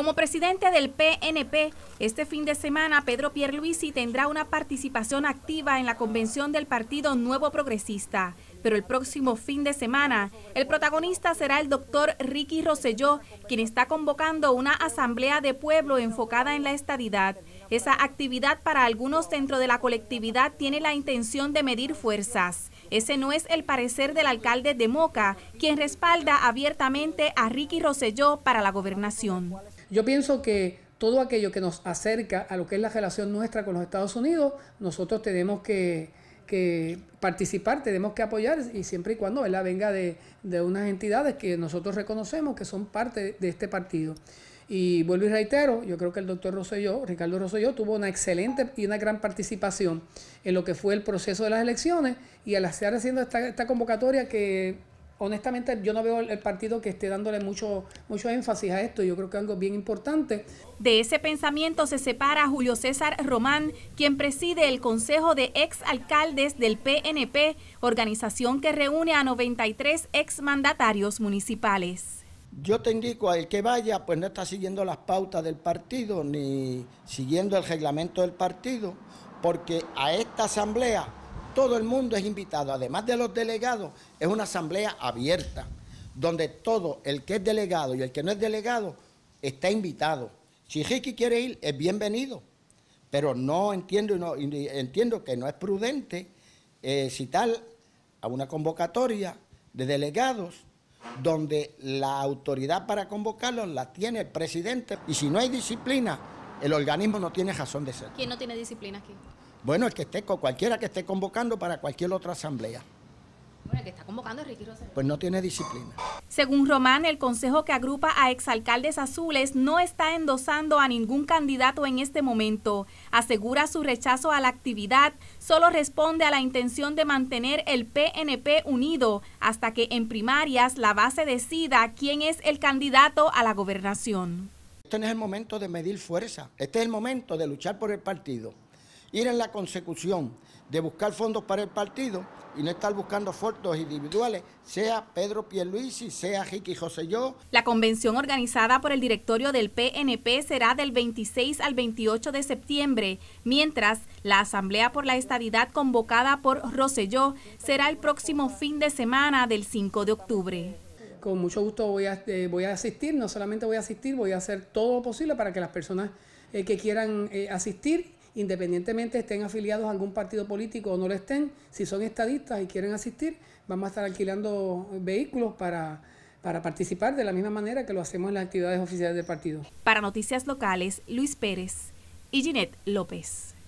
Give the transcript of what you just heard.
Como presidente del PNP, este fin de semana Pedro Pierluisi tendrá una participación activa en la convención del Partido Nuevo Progresista. Pero el próximo fin de semana, el protagonista será el doctor Ricky Rosselló, quien está convocando una asamblea de pueblo enfocada en la estadidad. Esa actividad para algunos dentro de la colectividad tiene la intención de medir fuerzas. Ese no es el parecer del alcalde de Moca, quien respalda abiertamente a Ricky Rosselló para la gobernación. Yo pienso que todo aquello que nos acerca a lo que es la relación nuestra con los Estados Unidos, nosotros tenemos que, participar, tenemos que apoyar y siempre y cuando venga de, unas entidades que nosotros reconocemos que son parte de este partido. Y vuelvo y reitero, yo creo que el doctor Rosselló, Ricardo Rosselló, tuvo una excelente y una gran participación en lo que fue el proceso de las elecciones y al estar haciendo esta, esta convocatoria que honestamente yo no veo el partido que esté dándole mucho, mucho énfasis a esto. Yo creo que es algo bien importante. De ese pensamiento se separa Julio César Román, quien preside el Consejo de Exalcaldes del PNP, organización que reúne a 93 exmandatarios municipales. Yo te indico, el que vaya, pues no está siguiendo las pautas del partido ni siguiendo el reglamento del partido, porque a esta asamblea todo el mundo es invitado, además de los delegados, es una asamblea abierta, donde todo el que es delegado y el que no es delegado está invitado. Si Ricky quiere ir, es bienvenido, pero no entiendo, no, entiendo que no es prudente eh, citar a una convocatoria de delegados donde la autoridad para convocarlos la tiene el presidente y si no hay disciplina, el organismo no tiene razón de ser. ¿Quién no tiene disciplina aquí? Bueno, el que esté, cualquiera que esté convocando para cualquier otra asamblea. Bueno, el que está convocando es Pues no tiene disciplina. Según Román, el consejo que agrupa a exalcaldes azules no está endosando a ningún candidato en este momento. Asegura su rechazo a la actividad, solo responde a la intención de mantener el PNP unido hasta que en primarias la base decida quién es el candidato a la gobernación. Este no es el momento de medir fuerza, este es el momento de luchar por el partido ir en la consecución de buscar fondos para el partido y no estar buscando fondos individuales, sea Pedro Pierluisi, sea Ricky José Yo. La convención organizada por el directorio del PNP será del 26 al 28 de septiembre, mientras la Asamblea por la Estadidad convocada por Rosselló será el próximo fin de semana del 5 de octubre. Con mucho gusto voy a, eh, voy a asistir, no solamente voy a asistir, voy a hacer todo lo posible para que las personas eh, que quieran eh, asistir independientemente estén afiliados a algún partido político o no lo estén, si son estadistas y quieren asistir, vamos a estar alquilando vehículos para, para participar de la misma manera que lo hacemos en las actividades oficiales del partido. Para Noticias Locales, Luis Pérez y Ginette López.